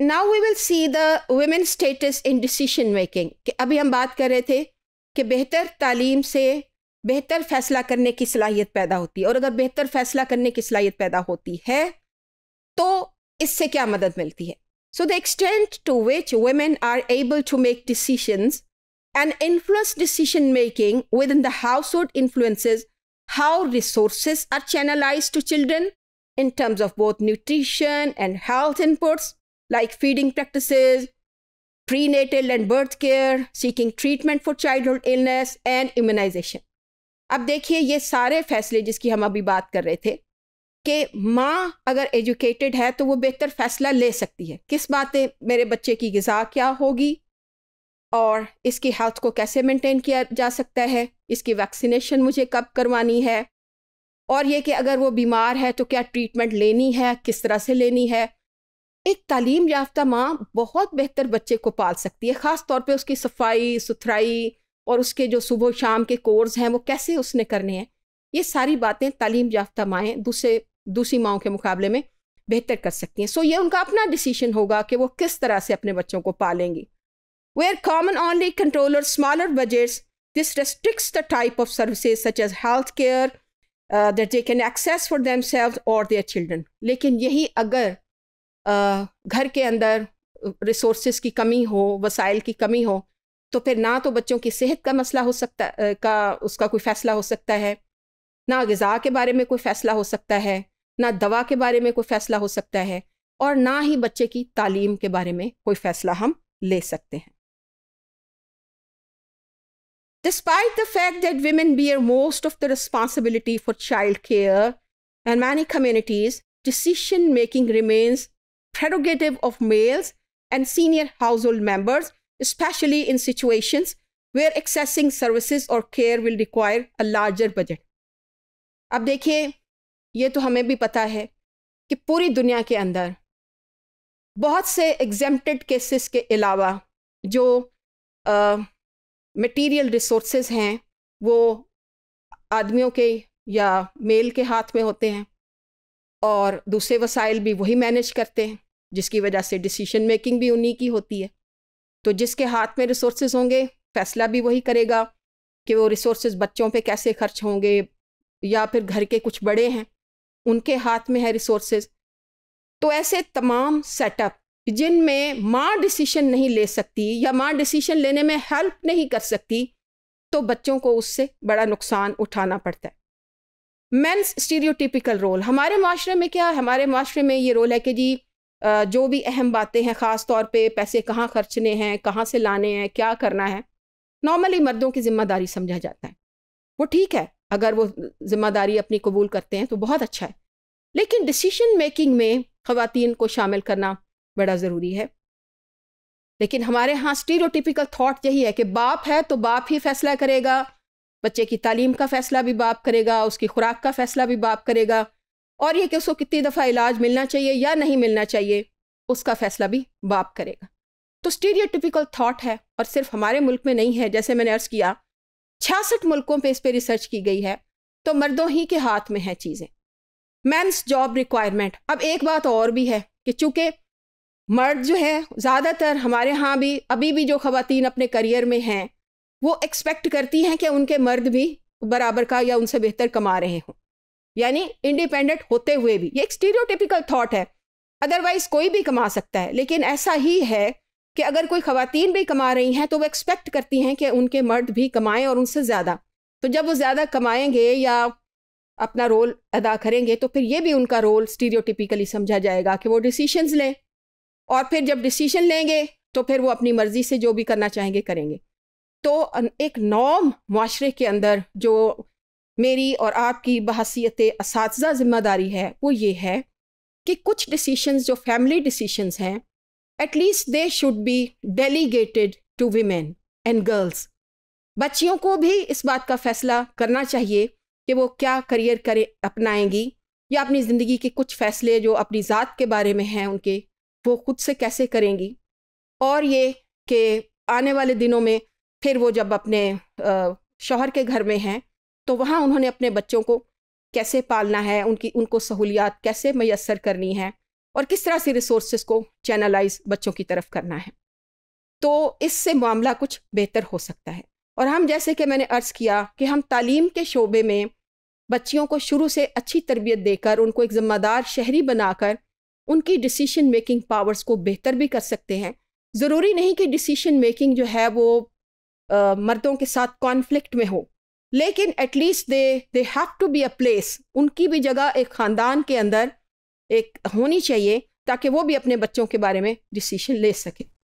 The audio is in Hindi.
now we will see the women status in decision making कि अभी हम बात कर रहे थे कि बेहतर तालीम से बेहतर फैसला करने की सलाहियत पैदा होती है और अगर बेहतर फैसला करने की सलाहियत पैदा होती है तो इससे क्या मदद मिलती है so the extent to which women are able to make decisions and influence decision making within the household influences how resources are channelized to children in terms of both nutrition and health inputs, like feeding practices, prenatal and birth care, seeking treatment for childhood illness and immunization. अब देखिए ये सारे फैसले जिसकी हम अभी बात कर रहे थे कि माँ अगर एजुकेटेड है तो वो बेहतर फैसला ले सकती है किस बातें मेरे बच्चे की गज़ा क्या होगी और इसकी हेल्थ को कैसे मेंटेन किया जा सकता है इसकी वैक्सीनेशन मुझे कब करवानी है और ये कि अगर वो बीमार है तो क्या ट्रीटमेंट लेनी है किस तरह से लेनी है एक तालीम याफ्ता माँ बहुत बेहतर बच्चे को पाल सकती है ख़ास तौर पे उसकी सफाई सुथराई और उसके जो सुबह शाम के कोर्स हैं वो कैसे उसने करने हैं ये सारी बातें तालीम याफ्ता माएँ दूसरे दूसरी माओं के मुकाबले में बेहतर कर सकती हैं सो ये उनका अपना डिसीजन होगा कि वो किस तरह से अपने बच्चों को पालेंगी where common only controller smaller budgets this restricts the type of services such as health care that they can access for them और देयर चिल्ड्रन लेकिन यही अगर घर के अंदर रिसोर्स की कमी हो वसाइल की कमी हो तो फिर ना तो बच्चों की सेहत का मसला हो सकता का उसका कोई फ़ैसला हो सकता है ना गज़ा के बारे में कोई फ़ैसला हो सकता है ना दवा के बारे में कोई फ़ैसला हो सकता है और ना ही बच्चे की तालीम के बारे में कोई फ़ैसला हम ले सकते हैं Despite the fact that women bear most of the responsibility for child care and many communities, decision making remains prerogative of males and senior household members, especially in situations where accessing services or care will require a larger budget. अब देखिए ये तो हमें भी पता है कि पूरी दुनिया के अंदर बहुत से एग्जाम्प्टेड केसेस के अलावा जो मटेरियल uh, रिसोर्सेज हैं वो आदमियों के या मेल के हाथ में होते हैं और दूसरे वसाइल भी वही मैनेज करते हैं जिसकी वजह से डिसीशन मेकिंग भी उन्हीं की होती है तो जिसके हाथ में रिसोर्स होंगे फैसला भी वही करेगा कि वो रिसोर्स बच्चों पे कैसे खर्च होंगे या फिर घर के कुछ बड़े हैं उनके हाथ में है रिसोर्स तो ऐसे तमाम सेटअप जिनमें माँ डिसीशन नहीं ले सकती या माँ डिसीशन लेने में हेल्प नहीं कर सकती तो बच्चों को उससे बड़ा नुकसान उठाना पड़ता है मेंस स्टीरियोटिपिकल रोल हमारे माशरे में क्या हमारे माशरे में ये रोल है कि जी जो भी अहम बातें हैं ख़ास तौर पे पैसे कहाँ खर्चने हैं कहाँ से लाने हैं क्या करना है नॉर्मली मर्दों की ज़िम्मेदारी समझा जाता है वो ठीक है अगर वो ज़िम्मेदारी अपनी कबूल करते हैं तो बहुत अच्छा है लेकिन डिसीशन मेकिंग में खातन को शामिल करना बड़ा ज़रूरी है लेकिन हमारे यहाँ स्टीरियोटिपिकल थाट यही है कि बाप है तो बाप ही फैसला करेगा बच्चे की तालीम का फ़ैसला भी बाप करेगा उसकी खुराक का फ़ैसला भी बाप करेगा और ये कि उसको कितनी दफ़ा इलाज मिलना चाहिए या नहीं मिलना चाहिए उसका फ़ैसला भी बाप करेगा तो स्टीरियोटिपिकल थाट है और सिर्फ हमारे मुल्क में नहीं है जैसे मैंने अर्ज़ किया छियासठ मुल्कों पर इस पर रिसर्च की गई है तो मर्दों ही के हाथ में है चीज़ें मैंस जॉब रिक्वायरमेंट अब एक बात और भी है कि चूँकि मर्द जो है ज़्यादातर हमारे यहाँ भी अभी भी जो ख़वान अपने करियर में हैं वो एक्सपेक्ट करती हैं कि उनके मर्द भी बराबर का या उनसे बेहतर कमा रहे हों यानी इंडिपेंडेंट होते हुए भी ये एक स्टीरियोटिपिकल थॉट है अदरवाइज कोई भी कमा सकता है लेकिन ऐसा ही है कि अगर कोई खातन भी कमा रही हैं तो वो एक्सपेक्ट करती हैं कि उनके मर्द भी कमाएं और उनसे ज़्यादा तो जब वो ज़्यादा कमाएंगे या अपना रोल अदा करेंगे तो फिर ये भी उनका रोल स्टीरियोटिपिकली समझा जाएगा कि वो डिसीशंस लें और फिर जब डिसीशन लेंगे तो फिर वो अपनी मर्ज़ी से जो भी करना चाहेंगे करेंगे तो एक नॉम माशरे के अंदर जो मेरी और आपकी बहसीत इस ज़िम्मेदारी है वो ये है कि कुछ डिसीशंस जो फैमिली डिसीशंस हैं at least they should be delegated to women and girls बच्चियों को भी इस बात का फैसला करना चाहिए कि वो क्या करियर करें अपनाएंगी या अपनी ज़िंदगी के कुछ फ़ैसले जो अपनी ज़ात के बारे में हैं उनके वो खुद से कैसे करेंगी और ये कि आने वाले दिनों में फिर वो जब अपने शौहर के घर में हैं तो वहाँ उन्होंने अपने बच्चों को कैसे पालना है उनकी उनको सहूलियात कैसे मैसर करनी है और किस तरह से रिसोर्स को चैनलाइज बच्चों की तरफ करना है तो इससे मामला कुछ बेहतर हो सकता है और हम जैसे कि मैंने अर्ज़ किया कि हम तालीम के शोबे में बच्चियों को शुरू से अच्छी तरबियत देकर उनको एक ज़िम्मेदार शहरी बनाकर उनकी डिसीशन मेकिंग पावर्स को बेहतर भी कर सकते हैं ज़रूरी नहीं कि डिसीशन मेकिंग जो है वो मर्दों के साथ कॉन्फ्लिक्ट में हो लेकिन at least they they have to be a place उनकी भी जगह एक ख़ानदान के अंदर एक होनी चाहिए ताकि वो भी अपने बच्चों के बारे में डिसीशन ले सकें